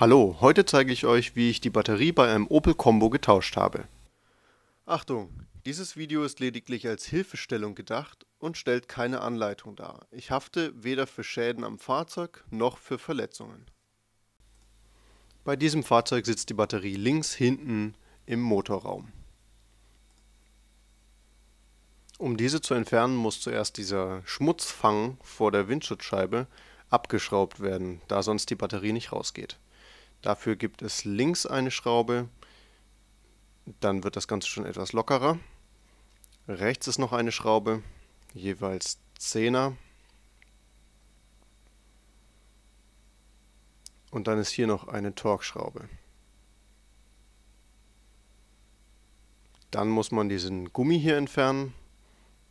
Hallo, heute zeige ich euch, wie ich die Batterie bei einem Opel Combo getauscht habe. Achtung, dieses Video ist lediglich als Hilfestellung gedacht und stellt keine Anleitung dar. Ich hafte weder für Schäden am Fahrzeug noch für Verletzungen. Bei diesem Fahrzeug sitzt die Batterie links hinten im Motorraum. Um diese zu entfernen, muss zuerst dieser Schmutzfang vor der Windschutzscheibe abgeschraubt werden, da sonst die Batterie nicht rausgeht. Dafür gibt es links eine Schraube, dann wird das Ganze schon etwas lockerer. Rechts ist noch eine Schraube, jeweils 10er. Und dann ist hier noch eine Torx-Schraube. Dann muss man diesen Gummi hier entfernen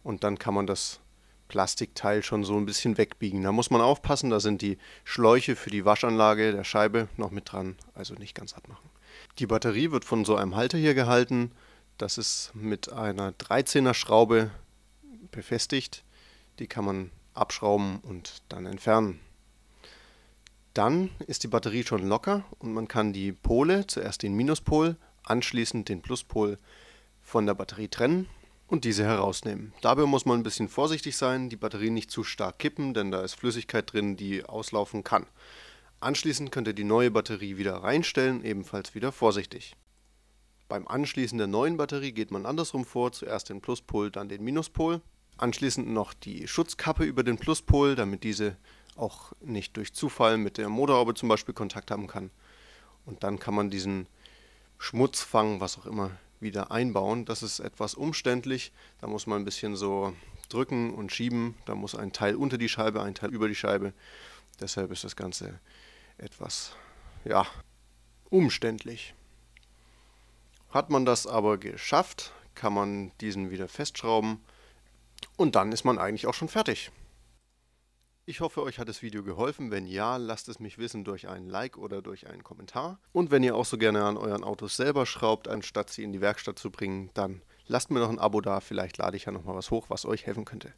und dann kann man das Plastikteil schon so ein bisschen wegbiegen. Da muss man aufpassen, da sind die Schläuche für die Waschanlage der Scheibe noch mit dran, also nicht ganz abmachen. Die Batterie wird von so einem Halter hier gehalten. Das ist mit einer 13er Schraube befestigt. Die kann man abschrauben und dann entfernen. Dann ist die Batterie schon locker und man kann die Pole, zuerst den Minuspol, anschließend den Pluspol von der Batterie trennen und diese herausnehmen. Dabei muss man ein bisschen vorsichtig sein, die Batterie nicht zu stark kippen, denn da ist Flüssigkeit drin, die auslaufen kann. Anschließend könnt ihr die neue Batterie wieder reinstellen, ebenfalls wieder vorsichtig. Beim Anschließen der neuen Batterie geht man andersrum vor, zuerst den Pluspol, dann den Minuspol. Anschließend noch die Schutzkappe über den Pluspol, damit diese auch nicht durch Zufall mit der Motorhaube zum Beispiel Kontakt haben kann. Und dann kann man diesen Schmutzfang, was auch immer wieder einbauen. Das ist etwas umständlich. Da muss man ein bisschen so drücken und schieben. Da muss ein Teil unter die Scheibe, ein Teil über die Scheibe. Deshalb ist das Ganze etwas, ja, umständlich. Hat man das aber geschafft, kann man diesen wieder festschrauben und dann ist man eigentlich auch schon fertig. Ich hoffe, euch hat das Video geholfen. Wenn ja, lasst es mich wissen durch einen Like oder durch einen Kommentar. Und wenn ihr auch so gerne an euren Autos selber schraubt, anstatt sie in die Werkstatt zu bringen, dann lasst mir noch ein Abo da. Vielleicht lade ich ja nochmal was hoch, was euch helfen könnte.